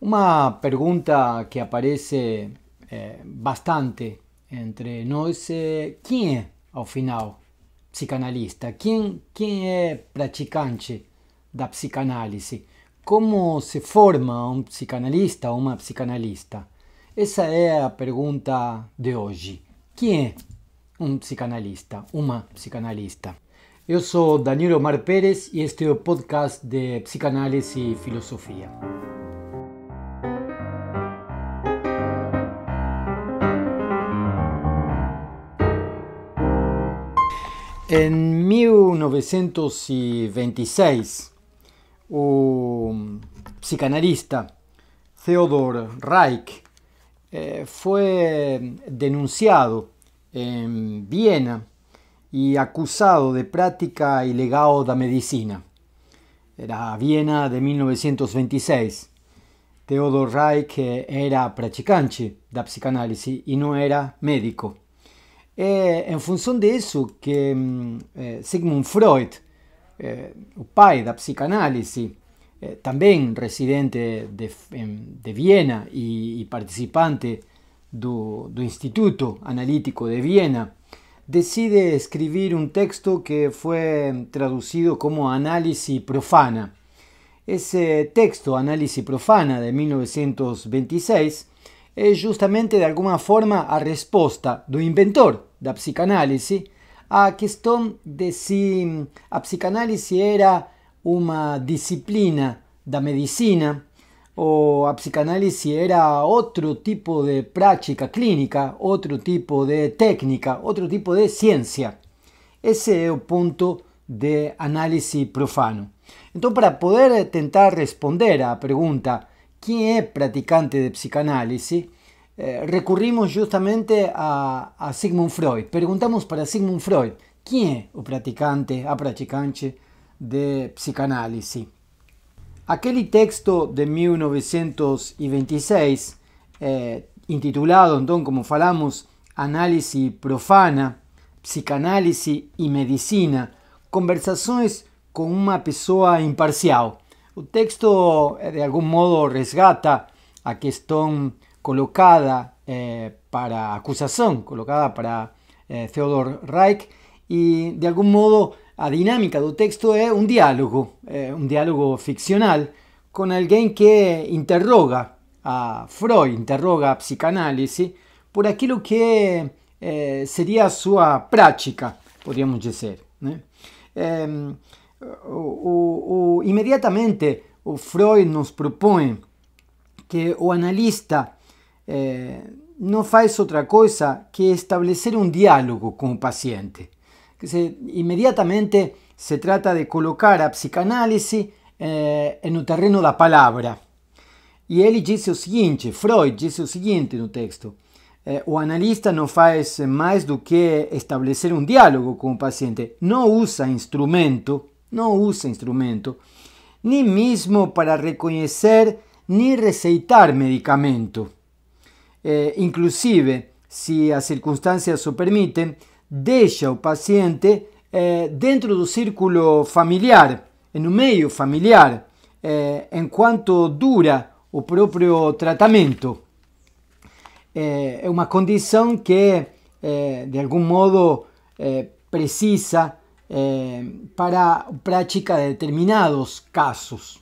Uma pergunta que aparece é, bastante entre nós é quem é, ao final, psicanalista? Quem, quem é praticante da psicanálise? Como se forma um psicanalista ou uma psicanalista? Essa é a pergunta de hoje. Quem é um psicanalista, uma psicanalista? Eu sou Danilo Omar Pérez e este é o podcast de Psicanálise e Filosofia. En 1926, un psicanalista, Theodor Reich, eh, fue denunciado en Viena y acusado de práctica ilegal de medicina. Era Viena de 1926. Theodor Reich eh, era practicante de psicanálisis y no era médico. Eh, en función de eso, que mm, eh, Sigmund Freud, eh, padre padre de la psicanálisis, también residente de, Viena y participante del Instituto Analítico de Viena, decide escribir un texto que fue traducido como Análisis Profana. Ese texto, Análisis Profana, de 1926, es justamente de alguna forma la respuesta del inventor da psicanálisis, a cuestión de si a psicanálisis era una disciplina da medicina o a psicanálisis era otro tipo de práctica clínica, otro tipo de técnica, otro tipo de ciencia. Ese es el punto de análisis profano. Entonces, para poder tentar responder a la pregunta, ¿quién es practicante de psicanálisis? Eh, recurrimos justamente a, a, Sigmund Freud. Perguntamos para Sigmund Freud quem é o praticante, a praticante de psicanálise. Aquele texto de 1926, eh, intitulado, então, como falamos, Análise Profana, Psicanálise e Medicina, Conversações com uma Pessoa Imparcial. O texto, eh, de algum modo, resgata a questão colocada eh, para acusación, colocada para eh, Theodor Reich, y de algún modo a dinámica do texto es un diálogo, eh, un diálogo ficcional, con alguien que interroga a Freud, interroga a psicanálisis, por aquello que eh, sería su práctica, podríamos decir. ¿no? O, o, inmediatamente o Freud nos propone que o analista é, eh, não faz outra coisa que estabelecer um diálogo com o paciente. Se, imediatamente se trata de colocar a psicanálise eh, é, no terreno da palavra. E ele disse o seguinte, Freud disse o seguinte no texto, é, o analista não faz mais do que estabelecer um diálogo com o paciente, não usa instrumento, não usa instrumento, nem mesmo para reconhecer nem receitar medicamento. Eh, inclusive si las circunstancias lo permiten, deja al paciente eh, dentro del círculo familiar, en un medio familiar, eh, en cuanto dura el propio tratamiento. Es una condición que, de algún modo, precisa para práctica de determinados casos.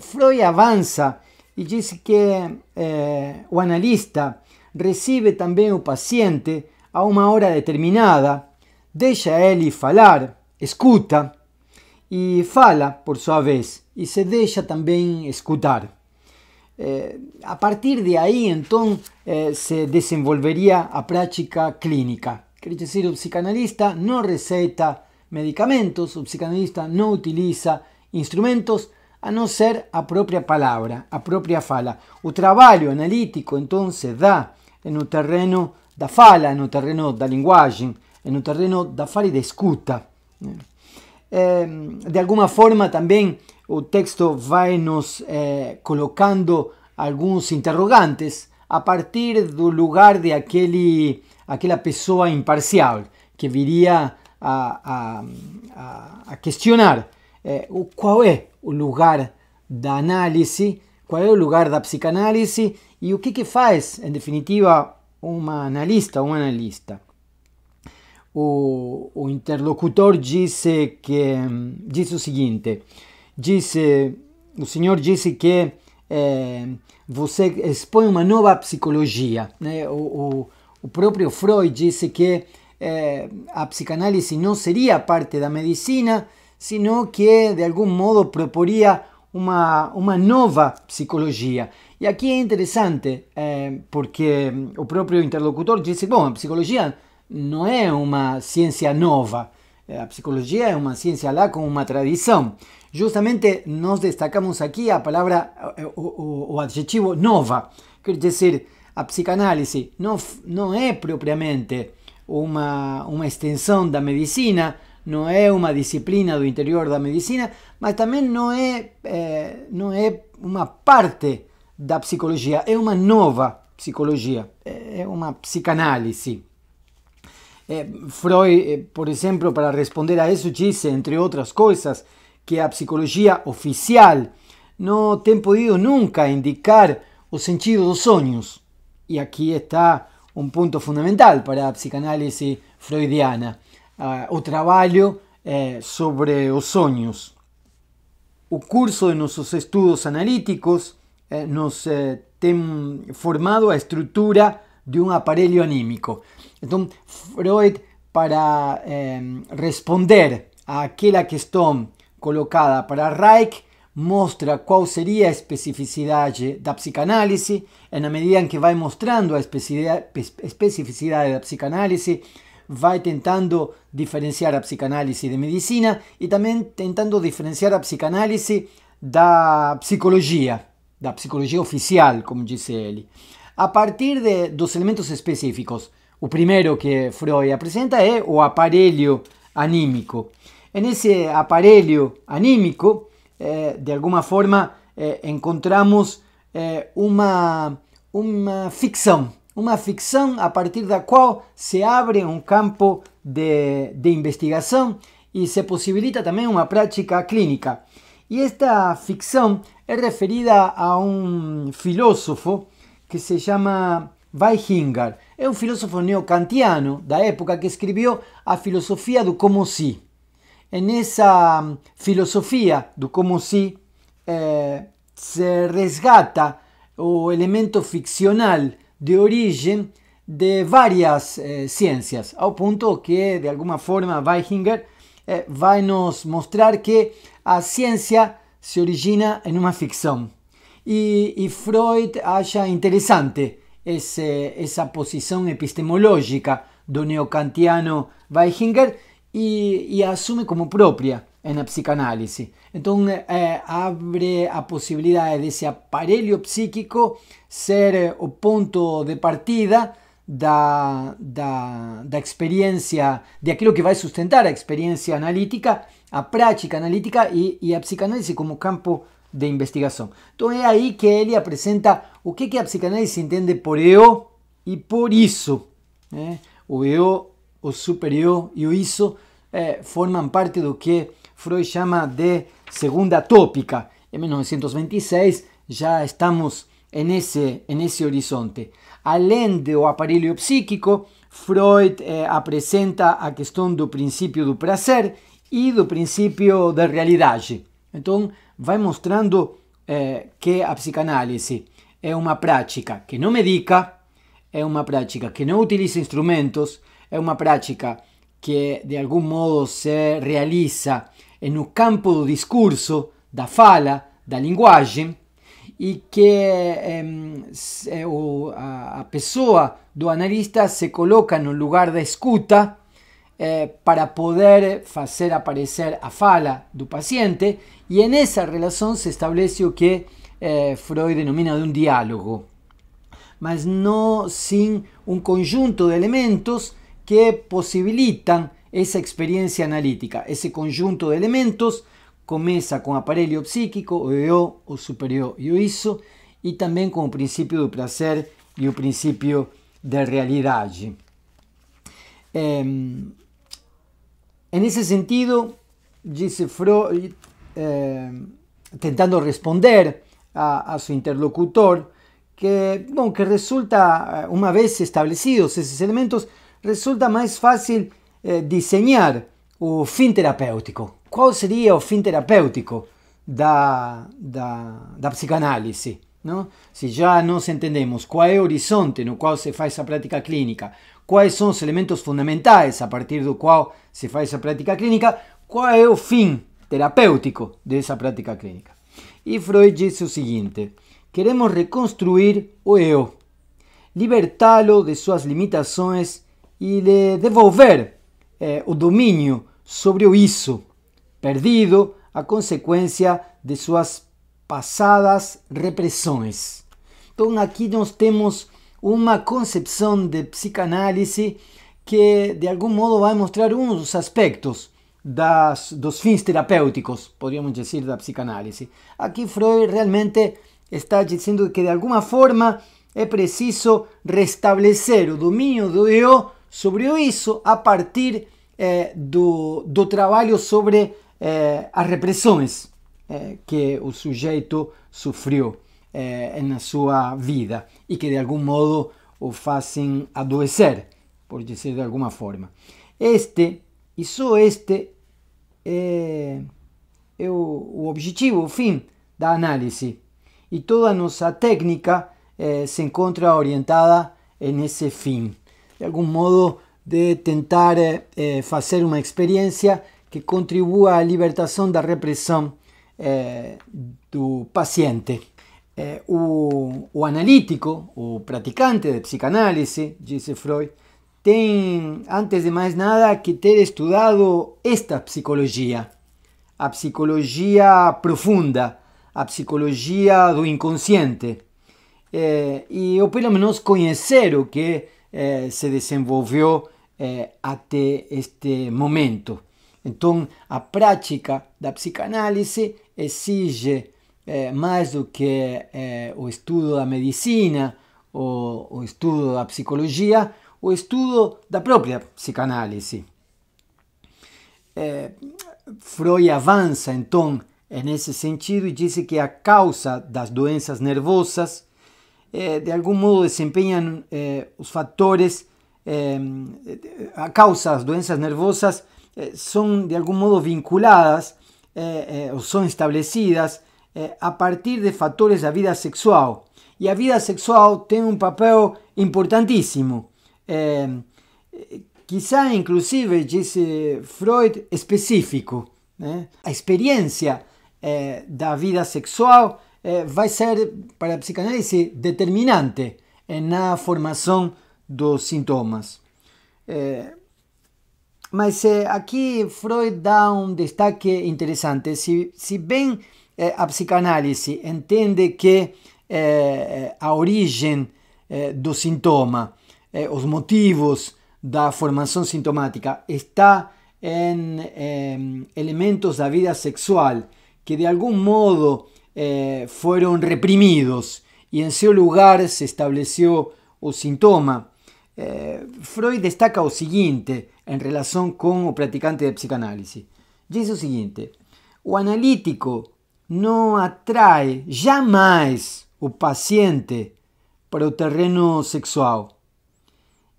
Freud avanza e disse que eh, o analista recebe também o paciente a uma hora determinada, deixa ele falar, escuta e fala por sua vez e se deixa também escutar. Eh, a partir de aí, então, eh, se desenvolveria a prática clínica. Quer dizer, o psicanalista não receita medicamentos, o psicanalista não utiliza instrumentos, a não ser a própria palavra, a própria fala. O trabalho analítico, então, se dá no terreno da fala, no terreno da linguagem, no terreno da fala e da escuta. de alguma forma, também o texto vai nos eh, colocando alguns interrogantes a partir do lugar de aquele, aquela pessoa imparcial que viria a, a, a questionar é, qual é o lugar da análise, qual é o lugar da psicanálise e o que, que faz, em definitiva, uma analista, um analista. O, o interlocutor disse que disse o seguinte, disse, o senhor disse que é, você expõe uma nova psicologia. Né? O, o, o próprio Freud disse que é, a psicanálise não seria parte da medicina, sino que de algum modo proporia uma, uma nova psicologia. E aqui é interessante, é, eh, porque o próprio interlocutor disse: bom, a psicologia não é uma ciência nova, a psicologia é uma ciência lá com uma tradição. Justamente nós destacamos aqui a palavra, eh, o, o, o adjetivo nova, quer dizer, a psicanálise não, não é propriamente uma, uma extensão da medicina, não é uma disciplina do interior da medicina, mas também não é, é eh, não é uma parte da psicologia, é uma nova psicologia, é uma psicanálise. Eh, Freud, eh, por exemplo, para responder a isso, disse, entre outras coisas, que a psicologia oficial não tem podido nunca indicar o sentido dos sonhos. E aqui está um ponto fundamental para a psicanálise freudiana uh, o trabalho uh, sobre os sonhos. O curso de nossos estudos analíticos uh, nos eh, tem formado a estrutura de um aparelho anímico. Então, Freud, para responder àquela questão colocada para Reich, mostra qual seria a especificidade da psicanálise, e na medida em que vai mostrando a especificidade da psicanálise, vai tentando diferenciar a psicanálise de medicina e também tentando diferenciar a psicanálise da psicologia, da psicologia oficial, como disse ele, a partir de, dos elementos específicos. O primeiro que Freud apresenta é o aparelho anímico. E nesse aparelho anímico, eh, de alguma forma, eh, encontramos eh, uma, uma ficção, uma ficção a partir da qual se abre um campo de, de investigação e se possibilita também uma prática clínica. E esta ficção é referida a um filósofo que se chama Weichinger. É um filósofo neocantiano da época que escreveu a filosofia do como si E nessa filosofia do como si eh, se resgata o elemento ficcional de origem de várias eh, ciências, ao ponto que, de alguma forma, Weichinger eh, vai nos mostrar que a ciência se origina em uma ficção. E, e Freud acha interessante esse, essa posição epistemológica do neocantiano Weichinger e, e a assume como própria na psicanálise. Então eh, abre a possibilidade desse aparelho psíquico ser eh, o ponto de partida da, da, experiência, de aquilo que vai sustentar a experiência analítica, a prática analítica e, a psicanálise como campo de investigação. Então é aí que ele apresenta o que, que a psicanálise entende por eu e por isso. O eu, o super eu e o isso formam parte do que Freud chama de segunda tópica. Em 1926 já estamos nesse, nesse horizonte. Além do aparelho psíquico, Freud eh, apresenta a questão do princípio do prazer e do princípio da realidade. Então, vai mostrando eh, que a psicanálise é uma prática que não medica, é uma prática que não utiliza instrumentos, é uma prática que de algum modo se realiza en un campo de discurso, da fala, da lenguaje, y que em, o, a, pessoa do analista se coloca en un lugar de escuta eh, para poder hacer aparecer la fala del paciente, y e en esa relación se establece lo que eh, Freud denomina de diálogo, mas no sin un conjunto de elementos que posibilitan esa experiencia analítica, ese conjunto de elementos, começa com aparelho psíquico, o eu, o superior e o isso, e também com o princípio do prazer e o princípio da realidade. É, esse sentido, disse Freud, tentando responder a, a seu interlocutor, que, bom, que resulta, eh, uma vez estabelecidos esses elementos, resulta mais fácil eh, o fim terapêutico. Qual seria o fim terapêutico da, da, da psicanálise? Não? Se já nós entendemos qual é o horizonte no qual se faz a prática clínica, quais são os elementos fundamentais a partir do qual se faz a prática clínica, qual é o fim terapêutico dessa prática clínica? E Freud disse o seguinte: queremos reconstruir o eu, libertá-lo de suas limitações e lhe devolver eh, o domínio sobre o isso, perdido a consequência de suas passadas repressões. Então aqui nós temos uma concepção de psicanálise que de algum modo vai mostrar um dos aspectos das, dos fins terapêuticos, poderíamos dizer, da psicanálise. Aqui Freud realmente está dizendo que de alguma forma é preciso restabelecer o domínio do eu sobre isso a partir eh, do, do trabalho sobre eh, as repressões eh, que o sujeito sofreu eh, na sua vida e que de algum modo o fazem adoecer, por dizer de alguma forma. Este, e só este, é, é o, o objetivo, o fim da análise. E toda a nossa técnica eh, se encontra orientada nesse fim de algum modo de tentar eh, eh fazer uma experiência que contribua à libertação da repressão eh, do paciente. Eh, o, o, analítico, o praticante de psicanálise, disse Freud, tem, antes de mais nada, que ter estudado esta psicologia, a psicologia profunda, a psicologia do inconsciente, e eh, ou pelo menos conhecer o que é eh, se desenvolveu eh, até este momento. Então, a prática da psicanálise exige eh, mais do que eh, o estudo da medicina ou o estudo da psicologia, o estudo da própria psicanálise. Eh, Freud avança então nesse sentido e diz que a causa das doenças nervosas eh, de algún modo desempeñan eh, los factores eh, a causa las doenças nervosas eh, son de algún modo vinculadas eh, eh, o son establecidas a partir de factores de vida sexual. Y la vida sexual tiene un papel importantísimo. quizá inclusive, dice Freud, específico. Né? A experiência eh, da vida sexual eh, vai ser, para a psicanálise, determinante na formação dos sintomas. Eh, mas eh, aqui Freud dá um destaque interessante. Se, se bem eh, é, a psicanálise entende que a origem do sintoma, os motivos da formação sintomática está em elementos da vida sexual, que de algum modo Eh, fueron reprimidos y en su lugar se estableció un sintoma. Eh, Freud destaca lo siguiente en relación con el practicante de psicoanálisis. Dice lo siguiente, o analítico no atrae jamás al paciente para el terreno sexual,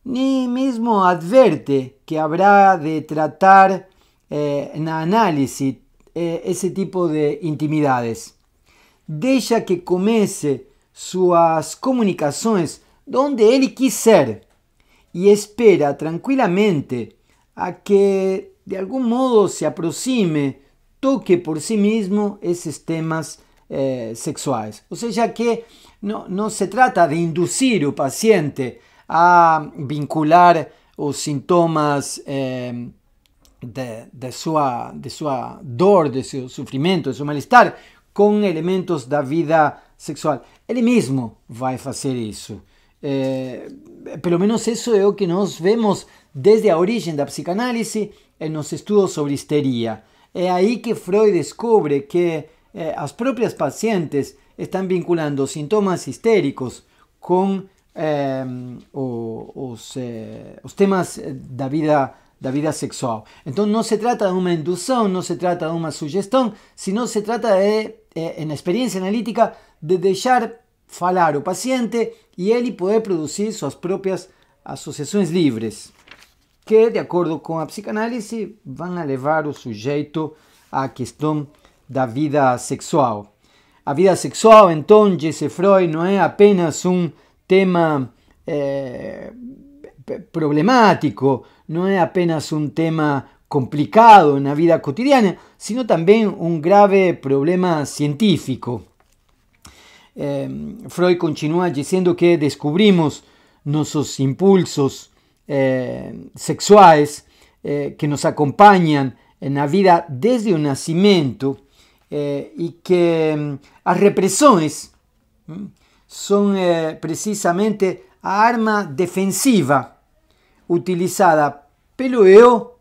ni mismo adverte que habrá de tratar eh, en análisis ese tipo de intimidades. deixa que comece suas comunicações onde ele quiser e espera tranquilamente a que de algum modo se aproxime, toque por si mesmo esses temas eh, sexuais. Ou seja, que não, não se trata de induzir o paciente a vincular os sintomas eh, de, de, sua, de sua dor, de seu sofrimento, de seu mal-estar Con elementos da vida sexual. Ele mesmo vai fazer eso. Eh, por pelo menos eso es lo que nos vemos desde a la da En los estudios sobre histeria. É ahí que Freud descubre que eh, las propias pacientes Están vinculando síntomas histéricos Con los em, eh, temas da vida vida sexual. Entonces no se trata de una inducción. No se trata de una sugestión. Sino se trata de é, eh, na experiência analítica de deixar falar o paciente e ele poder produzir suas próprias associações livres, que, de acordo com a psicanálise, vão levar o sujeito à questão da vida sexual. A vida sexual, então, disse Freud, não é apenas um tema eh, problemático, não é apenas um tema complicado en la vida cotidiana, sino también un grave problema científico. Eh, Freud continúa diciendo que descubrimos nuestros impulsos eh, sexuales eh, que nos acompañan en la vida desde el nacimiento eh, y que las represiones son eh, precisamente a arma defensiva utilizada pelo eu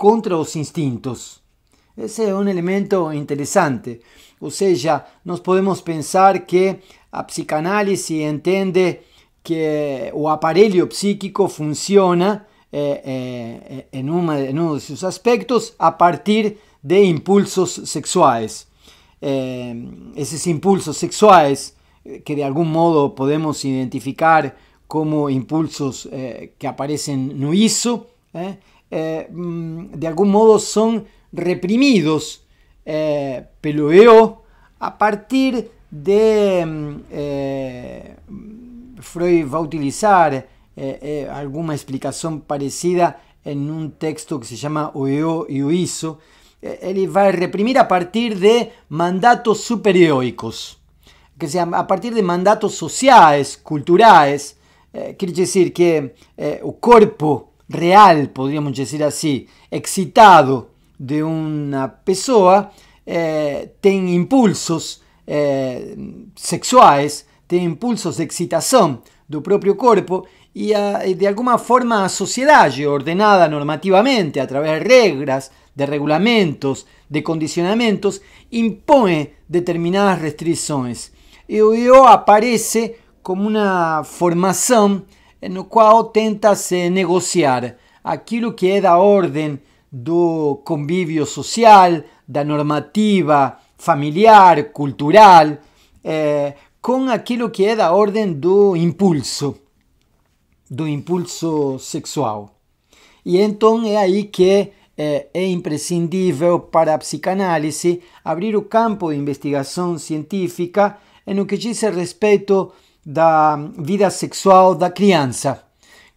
contra los instintos. Ese es un elemento interesante. O sea, nos podemos pensar que la psicanálisis entiende que el aparelho psíquico funciona eh, eh, en, uno de sus aspectos a partir de impulsos sexuales. Eh, esos impulsos sexuales que de algún modo podemos identificar como impulsos que aparecen no ISO, eh, mm, de algún modo son reprimidos, eh, veo a partir de, mm, eh, Freud va a utilizar eh, alguna explicación parecida en un texto que se llama Oeo y Oiso, él va a reprimir a partir de mandatos superioicos, que sean a partir de mandatos sociales, culturales quiere decir que el cuerpo real, podríamos decir así, excitado de una persona, eh, tiene impulsos eh, sexuales, tiene impulsos de excitación del propio cuerpo ah, y de alguna forma la sociedad, ordenada normativamente a través de reglas, de reglamentos, de condicionamientos, impone determinadas restricciones. y yo aparece como una formación no qual tenta-se negociar aquilo que é da ordem do convívio social, da normativa familiar, cultural, é, eh, com aquilo que é da ordem do impulso, do impulso sexual. E então é aí que é, é imprescindível para a psicanálise abrir o campo de investigação científica no que diz respeito da vida sexual da criança.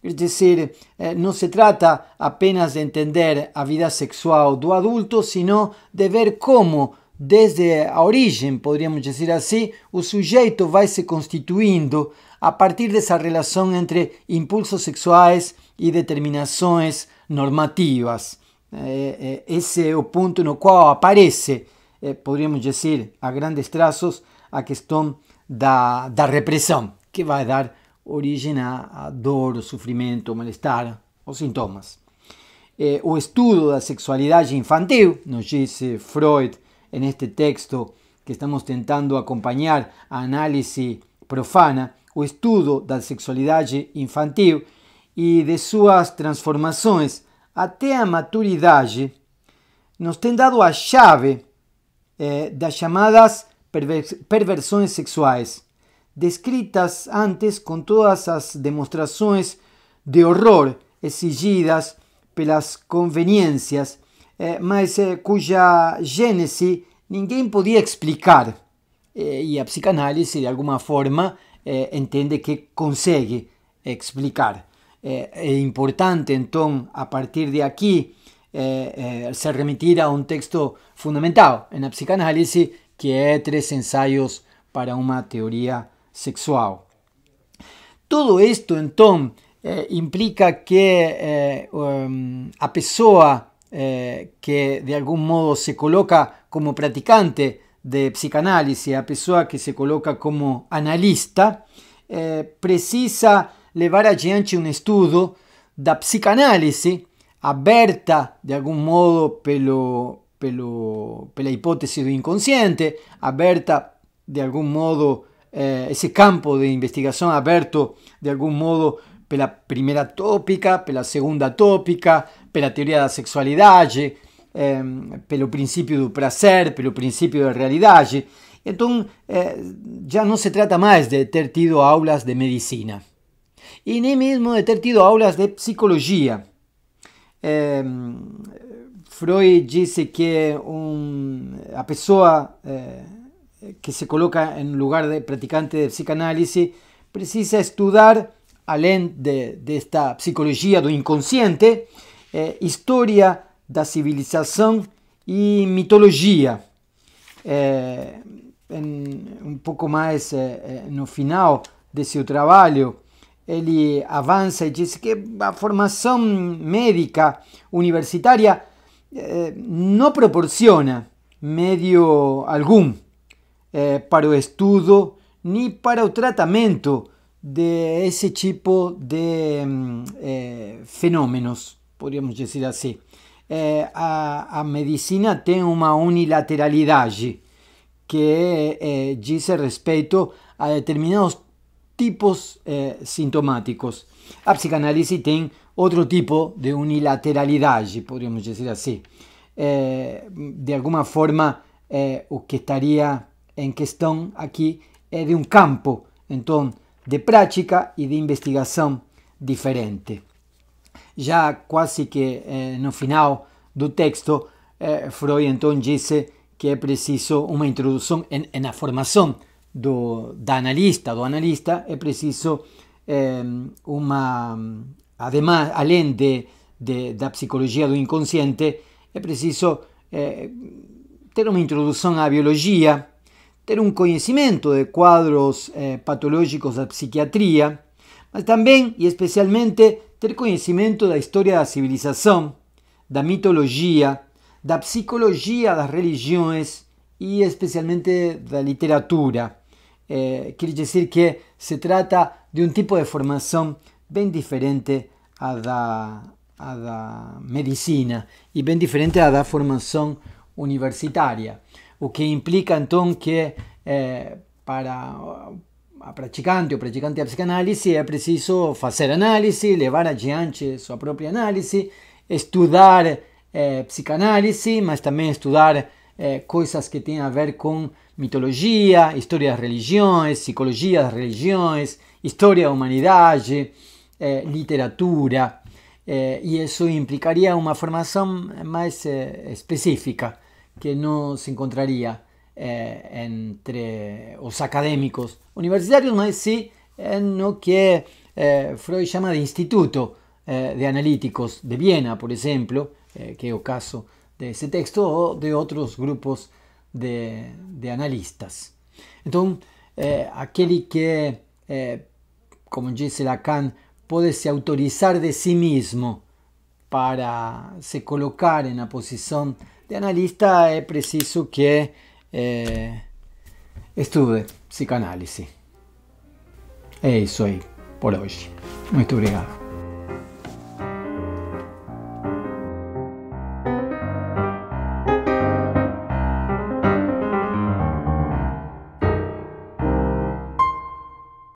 Quer dizer, eh, não se trata apenas de entender a vida sexual do adulto, sino de ver como, desde a origem, poderíamos dizer assim, o sujeito vai se constituindo a partir dessa relação entre impulsos sexuais e determinações normativas. Esse eh, eh, é o ponto no qual aparece, poderíamos dizer, a grandes traços, a questão da, da repressão, que vai dar origem à, dor, sofrimento, mal-estar, os sintomas. É, o estudo da sexualidade infantil, nos diz Freud neste texto que estamos tentando acompanhar a análise profana, o estudo da sexualidade infantil e de suas transformações até a maturidade, nos tem dado a chave eh, das chamadas perversões sexuais, descritas antes com todas as demonstrações de horror exigidas pelas conveniências, eh, mas eh, cuja gênese ninguém podia explicar. E eh, a psicanálise, de alguma forma, entende que consegue explicar. É importante, então, a partir de aqui, se remitir a um texto fundamental na psicanálise, que é Três Ensaios para uma Teoria Sexual. Tudo isto, então, eh, implica que eh, um, a pessoa eh, que de algum modo se coloca como praticante de psicanálise, a pessoa que se coloca como analista, precisa levar adiante um estudo da psicanálise aberta de algum modo pelo, pelo, pela hipótesis do inconsciente, aberta de algún modo, eh, ese campo de investigación abierto de algún modo la primera tópica, la segunda tópica, pela teoria da sexualidade, eh, em, pelo princípio do prazer, pelo principio de realidade. Então, Entonces eh, ya no se trata más de ter tido aulas de medicina Y ni mismo de ter tido aulas de psicologia. Em, Freud disse que um, a pessoa eh, que se coloca em lugar de praticante de psicanálise precisa estudar, além de, desta psicologia do inconsciente, eh, história da civilização e mitologia. em, eh, um pouco mais no final de seu trabalho, ele avança e diz que a formação médica universitária Eh, no proporciona medio algún eh, para el estudio ni para el tratamiento de ese tipo de mm, eh, fenómenos, podríamos decir así. A, medicina tiene una unilateralidad que dice respecto a determinados tipos sintomáticos. A psicanálisis tiene outro tipo de unilateralidade, podemos dizer assim. É, de alguma forma, é, o que estaria em questão aqui é de um campo, então, de prática e de investigação diferente. Já quase que é, no final do texto, é, Freud então disse que é preciso uma introdução na formação do, da analista, do analista, é preciso é, uma además, além de, de, la psicología del inconsciente, es preciso eh, tener una introducción a la biología, tener un conocimiento de cuadros eh, patológicos la psiquiatría, pero también y especialmente tener conocimiento de la civilización, de la mitología, de la psicología de las religiones y especialmente la literatura. Eh, quiere decir que se trata de un tipo de formación bien diferente a da, a da medicina e bem diferente a da formação universitária, o que implica então que é, para a praticante ou praticante da psicanálise é preciso fazer análise, levar adiante sua própria análise, estudar é, psicanálise, mas também estudar é, eh, coisas que têm a ver com mitologia, história das religiões, psicologia das religiões, história da humanidade eh, literatura, eh, e isso implicaria uma formação mais eh, específica, que não se encontraria eh, entre os acadêmicos universitários, mas sim eh, no que eh, Freud chama de Instituto de Analíticos de Viena, por exemplo, que é o caso desse texto, ou de outros grupos de, de analistas. Então, aquele que, como disse Lacan, pode se autorizar de si mesmo para se colocar na posição de analista é preciso que eh, estude psicanálise. É isso aí por hoje. Muito obrigado.